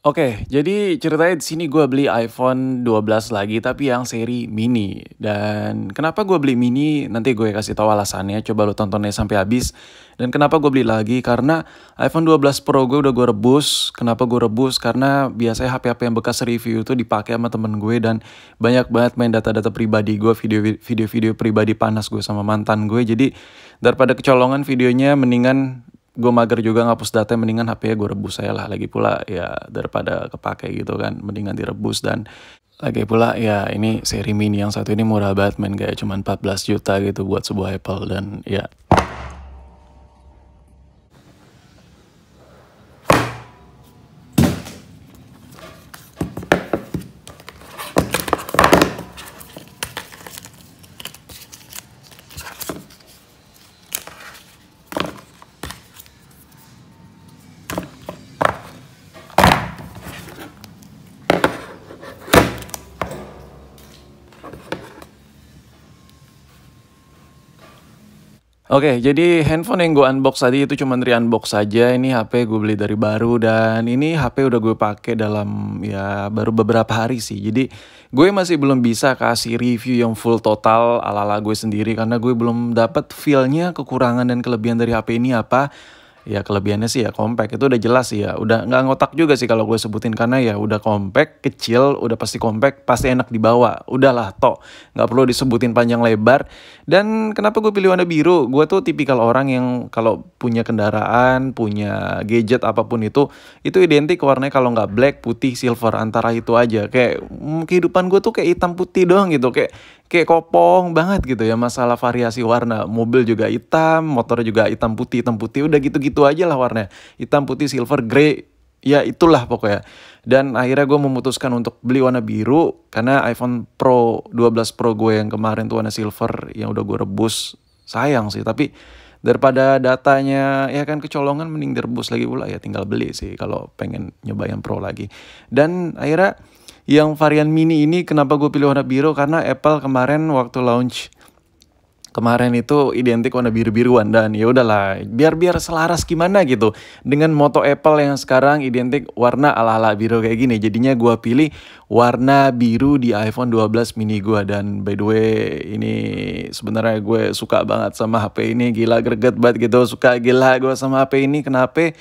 Oke, jadi ceritanya di sini gue beli iPhone 12 lagi tapi yang seri mini. Dan kenapa gue beli mini? Nanti gue kasih tahu alasannya. Coba lo tontonnya sampai habis. Dan kenapa gue beli lagi? Karena iPhone 12 Pro gue udah gue rebus. Kenapa gue rebus? Karena biasanya HP-HP yang bekas review itu dipakai sama temen gue dan banyak banget main data-data pribadi gue, video-video pribadi panas gue sama mantan gue. Jadi daripada kecolongan videonya, mendingan gue mager juga ngapus data mendingan HP-nya gue rebus saya lah lagi pula ya daripada kepake gitu kan mendingan direbus dan lagi pula ya ini seri mini yang satu ini murah banget men kayak cuma 14 juta gitu buat sebuah Apple dan ya Oke, okay, jadi handphone yang gue unbox tadi itu cuma dari unbox saja. Ini HP gue beli dari baru dan ini HP udah gue pakai dalam ya baru beberapa hari sih. Jadi gue masih belum bisa kasih review yang full total ala-ala gue sendiri karena gue belum dapat feelnya kekurangan dan kelebihan dari HP ini apa ya kelebihannya sih ya compact itu udah jelas sih ya udah nggak ngotak juga sih kalau gue sebutin karena ya udah compact kecil udah pasti compact pasti enak dibawa udahlah toh nggak perlu disebutin panjang lebar dan kenapa gue pilih warna biru gue tuh tipikal orang yang kalau punya kendaraan punya gadget apapun itu itu identik warnanya kalau nggak black putih silver antara itu aja kayak mm, kehidupan gue tuh kayak hitam putih doang gitu kayak kayak kopong banget gitu ya masalah variasi warna. Mobil juga hitam, motor juga hitam putih, hitam putih udah gitu-gitu aja lah warnanya. Hitam putih, silver, grey, ya itulah pokoknya. Dan akhirnya gue memutuskan untuk beli warna biru karena iPhone Pro 12 Pro gue yang kemarin tuh warna silver yang udah gue rebus. Sayang sih, tapi daripada datanya ya kan kecolongan mending direbus lagi pula ya tinggal beli sih kalau pengen nyobain yang pro lagi dan akhirnya yang varian mini ini kenapa gue pilih warna biru karena Apple kemarin waktu launch kemarin itu identik warna biru-biruan dan ya udahlah biar-biar selaras gimana gitu dengan moto Apple yang sekarang identik warna ala-ala biru kayak gini jadinya gue pilih warna biru di iPhone 12 mini gue dan by the way ini sebenarnya gue suka banget sama HP ini gila greget banget gitu suka gila gue sama HP ini kenapa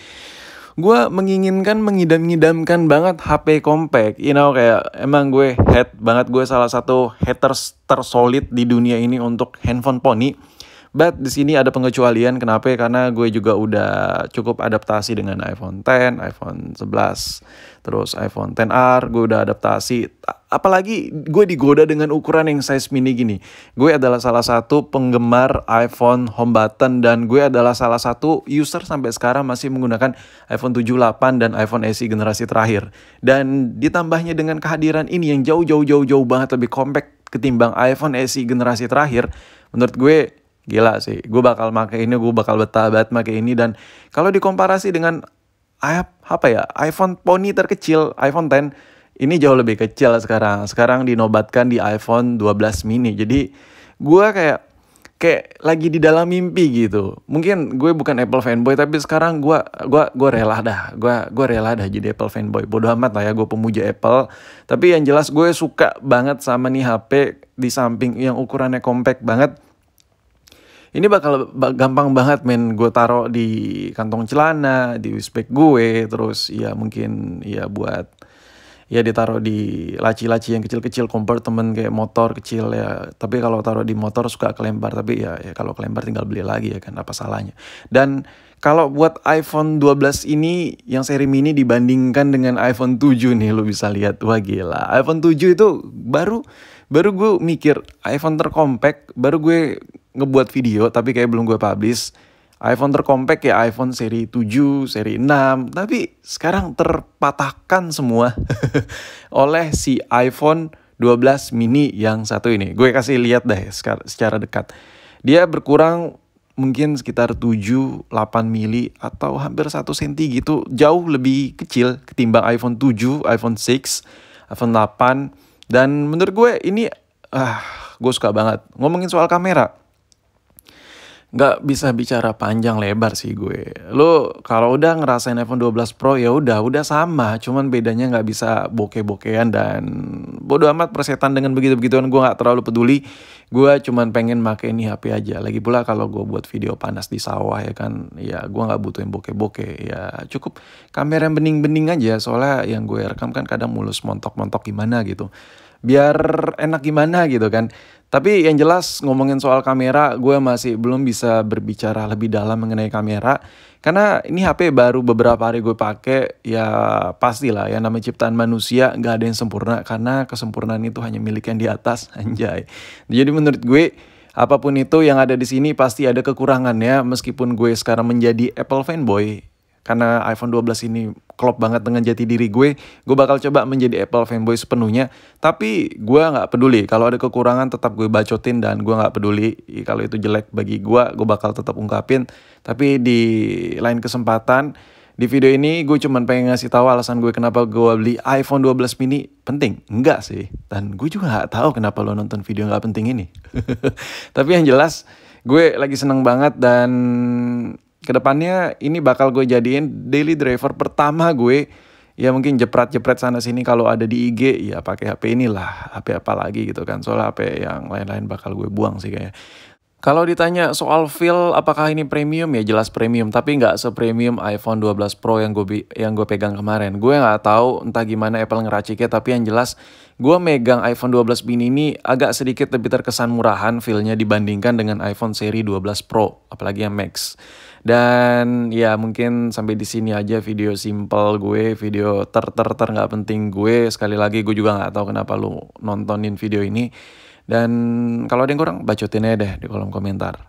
gue menginginkan mengidam-idamkan banget HP compact you know kayak emang gue head banget gue salah satu haters tersolid di dunia ini untuk handphone poni But di sini ada pengecualian kenapa? Ya? Karena gue juga udah cukup adaptasi dengan iPhone 10, iPhone 11, terus iPhone 10R, gue udah adaptasi. Apalagi gue digoda dengan ukuran yang size mini gini. Gue adalah salah satu penggemar iPhone home button dan gue adalah salah satu user sampai sekarang masih menggunakan iPhone 7, 8 dan iPhone SE generasi terakhir. Dan ditambahnya dengan kehadiran ini yang jauh jauh jauh jauh banget lebih compact ketimbang iPhone SE generasi terakhir, menurut gue gila sih gue bakal make ini gue bakal betah banget make ini dan kalau dikomparasi dengan apa ya iPhone Pony terkecil iPhone 10 ini jauh lebih kecil sekarang sekarang dinobatkan di iPhone 12 mini jadi gue kayak kayak lagi di dalam mimpi gitu mungkin gue bukan Apple fanboy tapi sekarang gue gua gue rela dah gue gue rela dah jadi Apple fanboy bodoh amat lah ya gue pemuja Apple tapi yang jelas gue suka banget sama nih HP di samping yang ukurannya compact banget ini bakal gampang banget men gue taro di kantong celana di wispek gue terus ya mungkin ya buat ya ditaruh di laci-laci yang kecil-kecil compartment kayak motor kecil ya tapi kalau taruh di motor suka kelempar tapi ya, ya kalau kelempar tinggal beli lagi ya kan apa salahnya dan kalau buat iPhone 12 ini yang seri mini dibandingkan dengan iPhone 7 nih lo bisa lihat wah gila iPhone 7 itu baru baru gue mikir iPhone terkompak baru gue ngebuat video tapi kayak belum gue publish. iPhone terkompek ya iPhone seri 7, seri 6, tapi sekarang terpatahkan semua oleh si iPhone 12 mini yang satu ini. Gue kasih lihat deh secara dekat. Dia berkurang mungkin sekitar 7-8 mili atau hampir 1 cm gitu. Jauh lebih kecil ketimbang iPhone 7, iPhone 6, iPhone 8. Dan menurut gue ini ah, gue suka banget. Ngomongin soal kamera, nggak bisa bicara panjang lebar sih gue. Lo kalau udah ngerasain iPhone 12 Pro ya udah udah sama, cuman bedanya nggak bisa bokeh-bokean dan bodo amat persetan dengan begitu-begituan gue nggak terlalu peduli. Gue cuman pengen make ini HP aja. Lagi pula kalau gue buat video panas di sawah ya kan, ya gue nggak butuhin bokeh-bokeh. Ya cukup kamera yang bening-bening aja soalnya yang gue rekam kan kadang mulus montok-montok gimana gitu biar enak gimana gitu kan. Tapi yang jelas ngomongin soal kamera, gue masih belum bisa berbicara lebih dalam mengenai kamera. Karena ini HP baru beberapa hari gue pakai, ya pastilah ya namanya ciptaan manusia gak ada yang sempurna karena kesempurnaan itu hanya milik yang di atas, anjay. Jadi menurut gue apapun itu yang ada di sini pasti ada kekurangannya meskipun gue sekarang menjadi Apple fanboy karena iPhone 12 ini klop banget dengan jati diri gue, gue bakal coba menjadi Apple fanboy sepenuhnya. Tapi gue nggak peduli, kalau ada kekurangan tetap gue bacotin dan gue nggak peduli. Kalau itu jelek bagi gue, gue bakal tetap ungkapin. Tapi di lain kesempatan, di video ini gue cuman pengen ngasih tahu alasan gue kenapa gue beli iPhone 12 mini penting. Enggak sih. Dan gue juga nggak tahu kenapa lo nonton video nggak penting ini. Tapi yang jelas gue lagi seneng banget dan kedepannya ini bakal gue jadiin daily driver pertama gue ya mungkin jepret-jepret sana sini kalau ada di IG ya pakai HP inilah HP apa lagi gitu kan soalnya HP yang lain-lain bakal gue buang sih kayaknya. Kalau ditanya soal feel apakah ini premium ya jelas premium tapi nggak sepremium iPhone 12 Pro yang gue yang gue pegang kemarin. Gue nggak tahu entah gimana Apple ngeraciknya tapi yang jelas gue megang iPhone 12 mini ini agak sedikit lebih terkesan murahan feelnya dibandingkan dengan iPhone seri 12 Pro apalagi yang Max. Dan ya mungkin sampai di sini aja video simple gue, video ter ter ter nggak penting gue. Sekali lagi gue juga nggak tahu kenapa lu nontonin video ini. Dan kalau ada yang kurang, bacotin aja deh di kolom komentar.